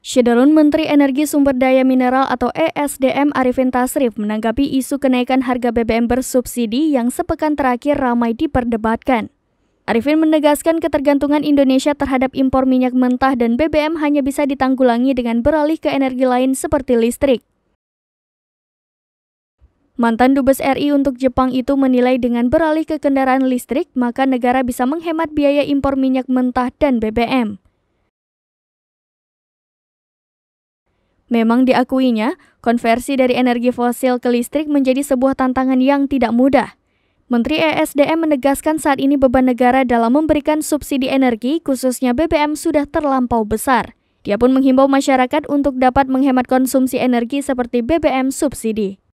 Syedalun Menteri Energi Sumber Daya Mineral atau ESDM Arifin Tasrif menanggapi isu kenaikan harga BBM bersubsidi yang sepekan terakhir ramai diperdebatkan. Arifin menegaskan ketergantungan Indonesia terhadap impor minyak mentah dan BBM hanya bisa ditanggulangi dengan beralih ke energi lain seperti listrik. Mantan Dubes RI untuk Jepang itu menilai dengan beralih ke kendaraan listrik, maka negara bisa menghemat biaya impor minyak mentah dan BBM. Memang diakuinya, konversi dari energi fosil ke listrik menjadi sebuah tantangan yang tidak mudah. Menteri ESDM menegaskan saat ini beban negara dalam memberikan subsidi energi, khususnya BBM, sudah terlampau besar. Dia pun menghimbau masyarakat untuk dapat menghemat konsumsi energi seperti BBM subsidi.